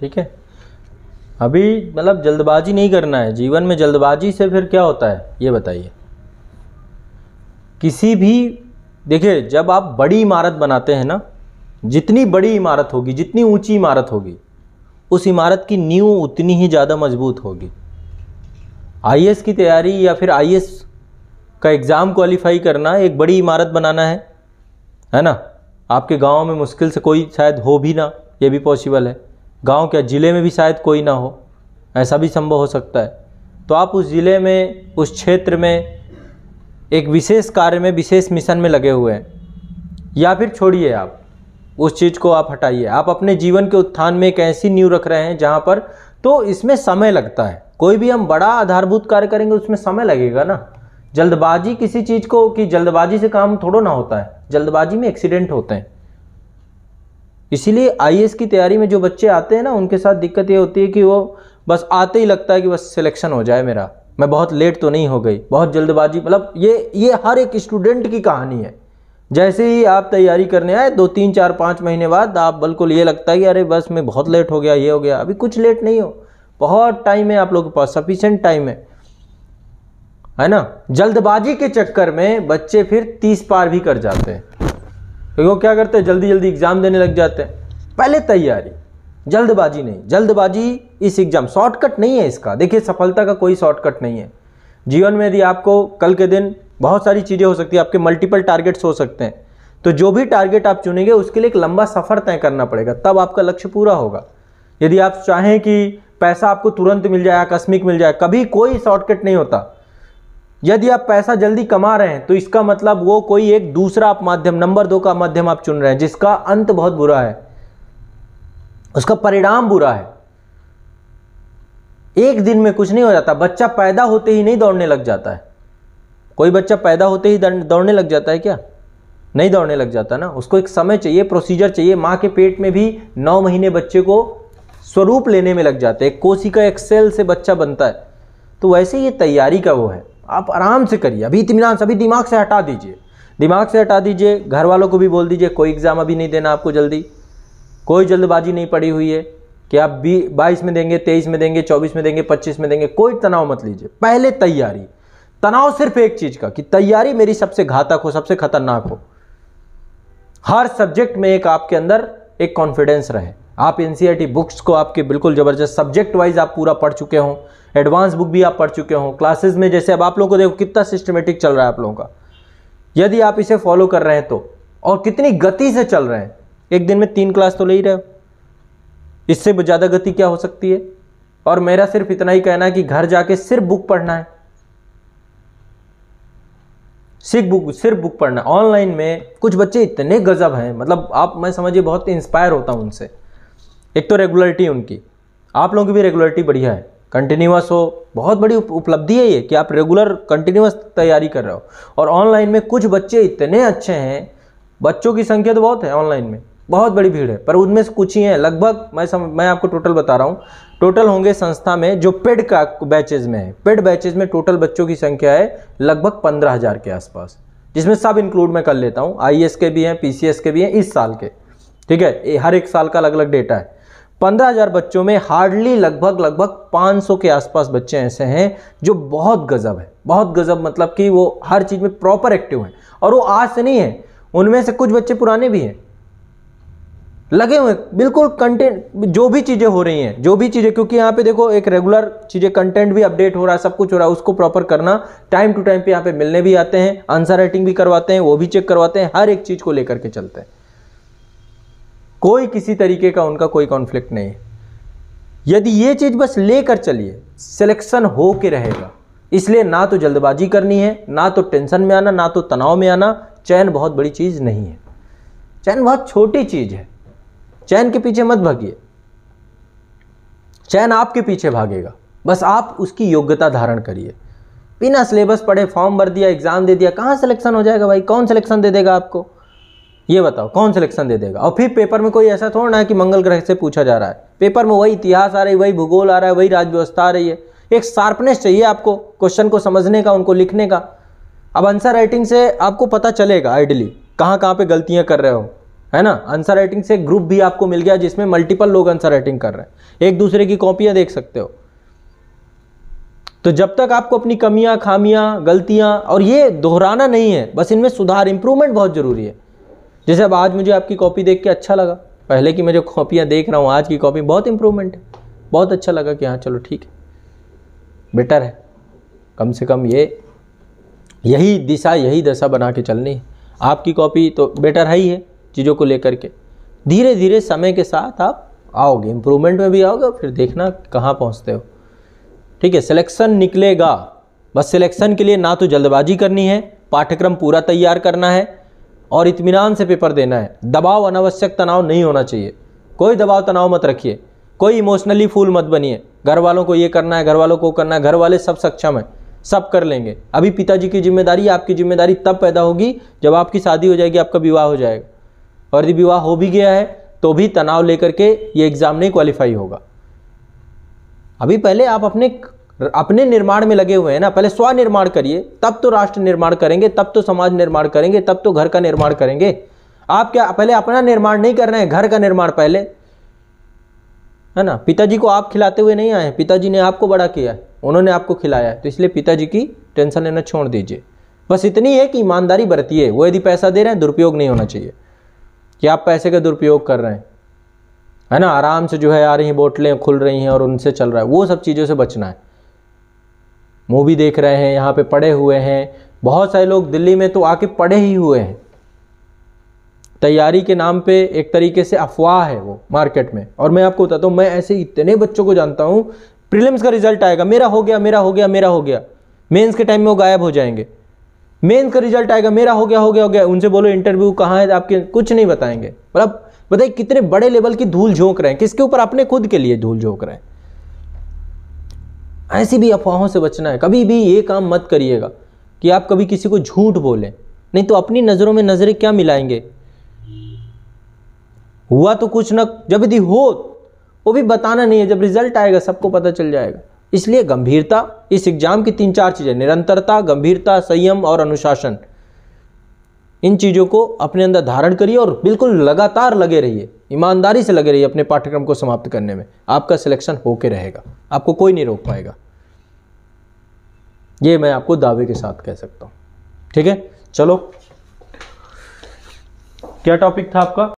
ठीक है अभी मतलब जल्दबाजी नहीं करना है जीवन में जल्दबाजी से फिर क्या होता है ये बताइए किसी भी देखिए जब आप बड़ी इमारत बनाते हैं ना जितनी बड़ी इमारत होगी जितनी ऊंची इमारत होगी उस इमारत की नींव उतनी ही ज़्यादा मजबूत होगी आईएएस की तैयारी या फिर आईएएस का एग्ज़ाम क्वालिफाई करना एक बड़ी इमारत बनाना है है ना आपके गांव में मुश्किल से कोई शायद हो भी ना ये भी पॉसिबल है गांव के ज़िले में भी शायद कोई ना हो ऐसा भी संभव हो सकता है तो आप उस ज़िले में उस क्षेत्र में एक विशेष कार्य में विशेष मिशन में लगे हुए हैं या फिर छोड़िए आप उस चीज़ को आप हटाइए आप अपने जीवन के उत्थान में एक ऐसी नींव रख रहे हैं जहाँ पर तो इसमें समय लगता है कोई भी हम बड़ा आधारभूत कार्य करेंगे उसमें समय लगेगा ना जल्दबाजी किसी चीज़ को कि जल्दबाजी से काम थोड़ा ना होता है जल्दबाजी में एक्सीडेंट होते हैं इसीलिए आई की तैयारी में जो बच्चे आते हैं ना उनके साथ दिक्कत ये होती है कि वो बस आते ही लगता है कि बस सिलेक्शन हो जाए मेरा मैं बहुत लेट तो नहीं हो गई बहुत जल्दबाजी मतलब ये ये हर एक स्टूडेंट की कहानी है जैसे ही आप तैयारी करने आए दो तीन चार पाँच महीने बाद आप बिल्कुल ये लगता है कि अरे बस मैं बहुत लेट हो गया ये हो गया अभी कुछ लेट नहीं हो बहुत टाइम है आप लोगों के पास सफिशेंट टाइम है है ना जल्दबाजी के चक्कर में बच्चे फिर तीस पार भी कर जाते हैं क्योंकि वो क्या करते हैं जल्दी जल्दी एग्ज़ाम देने लग जाते हैं पहले तैयारी जल्दबाजी नहीं जल्दबाजी इस एग्ज़ाम शॉर्टकट नहीं है इसका देखिए सफलता का कोई शॉर्टकट नहीं है जीवन में यदि आपको कल के दिन बहुत सारी चीज़ें हो सकती है आपके मल्टीपल टारगेट्स हो सकते हैं तो जो भी टारगेट आप चुनेंगे उसके लिए एक लंबा सफ़र तय करना पड़ेगा तब आपका लक्ष्य पूरा होगा यदि आप चाहें कि पैसा आपको तुरंत मिल जाए आकस्मिक मिल जाए कभी कोई शॉर्टकट नहीं होता यदि आप पैसा जल्दी कमा रहे हैं तो इसका मतलब वो कोई एक दूसरा आप माध्यम नंबर दो का माध्यम आप चुन रहे हैं जिसका अंत बहुत बुरा है उसका परिणाम बुरा है एक दिन में कुछ नहीं हो जाता बच्चा पैदा होते ही नहीं दौड़ने लग जाता है कोई बच्चा पैदा होते ही दौड़ने लग जाता है क्या नहीं दौड़ने लग जाता ना उसको एक समय चाहिए प्रोसीजर चाहिए माँ के पेट में भी नौ महीने बच्चे को स्वरूप लेने में लग जाते हैं कोशिका एक सेल से बच्चा बनता है तो वैसे ये तैयारी का वो है आप आराम से करिए अभी इतमान सभी दिमाग से हटा दीजिए दिमाग से हटा दीजिए घर वालों को भी बोल दीजिए कोई एग्ज़ाम अभी नहीं देना आपको जल्दी कोई जल्दबाजी नहीं पड़ी हुई है कि आप बी बाईस में देंगे तेईस में देंगे चौबीस में देंगे पच्चीस में देंगे कोई तनाव मत लीजिए पहले तैयारी तनाव सिर्फ एक चीज़ का कि तैयारी मेरी सबसे घातक हो सबसे खतरनाक हो हर सब्जेक्ट में एक आपके अंदर एक कॉन्फिडेंस रहे आप एन बुक्स e को आपके बिल्कुल ज़बरदस्त सब्जेक्ट वाइज आप पूरा पढ़ चुके हों एडवांस बुक भी आप पढ़ चुके हो क्लासेज में जैसे अब आप लोगों को देखो कितना सिस्टमेटिक चल रहा है आप लोगों का यदि आप इसे फॉलो कर रहे हैं तो और कितनी गति से चल रहे हैं एक दिन में तीन क्लास तो ले ही रहे हो इससे ज़्यादा गति क्या हो सकती है और मेरा सिर्फ इतना ही कहना है कि घर जाके सिर्फ बुक पढ़ना है सिर्फ बुक सिर्फ बुक पढ़ना ऑनलाइन में कुछ बच्चे इतने गजब हैं मतलब आप मैं समझिए बहुत इंस्पायर होता हूँ उनसे एक तो रेगुलरिटी उनकी आप लोगों की भी रेगुलरिटी बढ़िया है कंटिन्यूस हो बहुत बड़ी उपलब्धि है ये कि आप रेगुलर कंटिन्यूस तैयारी कर रहे हो और ऑनलाइन में कुछ बच्चे इतने अच्छे हैं बच्चों की संख्या तो बहुत है ऑनलाइन में बहुत बड़ी भीड़ है पर उनमें से कुछ ही हैं लगभग मैं सम, मैं आपको टोटल बता रहा हूँ टोटल होंगे संस्था में जो पेड का बैचेज में है पेड बैचेज में टोटल बच्चों की संख्या है लगभग पंद्रह हज़ार के आसपास जिसमें सब इंक्लूड मैं कर लेता हूँ आई के भी हैं पी के भी हैं इस साल के ठीक है हर एक साल का अलग अलग डेटा है 15000 बच्चों में हार्डली लगभग लगभग 500 के आसपास बच्चे ऐसे हैं जो बहुत गज़ब है बहुत गज़ब मतलब कि वो हर चीज़ में प्रॉपर एक्टिव हैं और वो आज से नहीं है उनमें से कुछ बच्चे पुराने भी हैं लगे हुए बिल्कुल कंटेंट जो भी चीज़ें हो रही हैं जो भी चीज़ें क्योंकि यहाँ पे देखो एक रेगुलर चीज़ें कंटेंट भी अपडेट हो रहा है सब कुछ हो रहा है उसको प्रॉपर करना टाइम टू टाइम पे यहाँ पे मिलने भी आते हैं आंसर राइटिंग भी करवाते हैं वो भी चेक करवाते हैं हर एक चीज़ को लेकर के चलते हैं कोई किसी तरीके का उनका कोई कॉन्फ्लिक्ट नहीं है यदि ये चीज़ बस लेकर चलिए सिलेक्शन हो के रहेगा इसलिए ना तो जल्दबाजी करनी है ना तो टेंशन में आना ना तो तनाव में आना चयन बहुत बड़ी चीज़ नहीं है चयन बहुत छोटी चीज़ है चयन के पीछे मत भागिए चयन आपके पीछे भागेगा बस आप उसकी योग्यता धारण करिए बिना सिलेबस पढ़े फॉर्म भर दिया एग्ज़ाम दे दिया कहाँ सिलेक्शन हो जाएगा भाई कौन सिलेक्शन दे देगा आपको ये बताओ कौन सिलेक्शन दे देगा और फिर पेपर में कोई ऐसा थोड़ा ना है कि मंगल ग्रह से पूछा जा रहा है पेपर में वही इतिहास आ रही है वही भूगोल आ रहा है वही राजव्यवस्था व्यवस्था आ रही है एक शार्पनेस चाहिए आपको क्वेश्चन को समझने का उनको लिखने का अब आंसर राइटिंग से आपको पता चलेगा आइडली कहाँ कहाँ पे गलतियाँ कर रहे हो है ना आंसर राइटिंग से ग्रुप भी आपको मिल गया जिसमें मल्टीपल लोग आंसर राइटिंग कर रहे हैं एक दूसरे की कॉपियाँ देख सकते हो तो जब तक आपको अपनी कमियां खामियां गलतियां और ये दोहराना नहीं है बस इनमें सुधार इंप्रूवमेंट बहुत जरूरी है जैसे अब आज मुझे आपकी कॉपी देख के अच्छा लगा पहले की मैं जो कॉपियाँ देख रहा हूँ आज की कॉपी बहुत इम्प्रूवमेंट है बहुत अच्छा लगा कि हाँ चलो ठीक है बेटर है कम से कम ये यही दिशा यही दशा बना के चलनी है आपकी कॉपी तो बेटर है ही है चीज़ों को लेकर के धीरे धीरे समय के साथ आप आओगे इम्प्रूवमेंट में भी आओगे फिर देखना कहाँ पहुँचते हो ठीक है सिलेक्शन निकलेगा बस सिलेक्शन के लिए ना तो जल्दबाजी करनी है पाठ्यक्रम पूरा तैयार करना है और इत्मीनान से पेपर देना है दबाव अनावश्यक तनाव नहीं होना चाहिए कोई दबाव तनाव मत रखिए कोई इमोशनली फूल मत बनिए घर वालों को ये करना है घर वालों को करना है घर वाले सब सक्षम है सब कर लेंगे अभी पिताजी की जिम्मेदारी आपकी जिम्मेदारी तब पैदा होगी जब आपकी शादी हो जाएगी आपका विवाह हो जाएगा और यदि विवाह हो भी गया है तो भी तनाव लेकर के ये एग्ज़ाम नहीं क्वालिफाई होगा अभी पहले आप अपने अपने निर्माण में लगे हुए हैं ना पहले स्व निर्माण करिए तब तो राष्ट्र निर्माण करेंगे तब तो समाज निर्माण करेंगे तब तो घर का निर्माण करेंगे आप क्या पहले अपना निर्माण नहीं कर रहे हैं घर का निर्माण पहले है ना पिताजी को आप खिलाते हुए नहीं आए पिताजी ने आपको बड़ा किया है उन्होंने आपको खिलाया है तो इसलिए पिताजी की टेंशन लेना छोड़ दीजिए बस इतनी है कि ईमानदारी बरती है वो यदि पैसा दे रहे हैं दुरुपयोग नहीं होना चाहिए कि आप पैसे का दुरुपयोग कर रहे हैं है ना आराम से जो है आ रही बोटलें खुल रही हैं और उनसे चल रहा है वो सब चीज़ों से बचना है मूवी देख रहे हैं यहाँ पे पड़े हुए हैं बहुत सारे लोग दिल्ली में तो आके पड़े ही हुए हैं तैयारी के नाम पे एक तरीके से अफवाह है वो मार्केट में और मैं आपको बताता हूँ मैं ऐसे इतने बच्चों को जानता हूँ प्रीलिम्स का रिजल्ट आएगा मेरा हो गया मेरा हो गया मेरा हो गया मेंस के टाइम में वो गायब हो जाएंगे मेंस का रिजल्ट आएगा मेरा हो गया हो गया हो गया उनसे बोलो इंटरव्यू कहाँ है आपके कुछ नहीं बताएंगे मतलब बताइए कितने बड़े लेवल की धूल झोंक रहे हैं किसके ऊपर अपने खुद के लिए धूल झोंक रहे हैं ऐसी भी अफवाहों से बचना है कभी भी ये काम मत करिएगा कि आप कभी किसी को झूठ बोलें नहीं तो अपनी नज़रों में नज़रें क्या मिलाएंगे हुआ तो कुछ ना जब यदि हो वो भी बताना नहीं है जब रिजल्ट आएगा सबको पता चल जाएगा इसलिए गंभीरता इस एग्ज़ाम की तीन चार चीज़ें निरंतरता गंभीरता संयम और अनुशासन इन चीज़ों को अपने अंदर धारण करिए और बिल्कुल लगातार लगे रहिए ईमानदारी से लगे रहिए अपने पाठ्यक्रम को समाप्त करने में आपका सिलेक्शन होके रहेगा आपको कोई नहीं रोक पाएगा ये मैं आपको दावे के साथ कह सकता हूँ ठीक है चलो क्या टॉपिक था आपका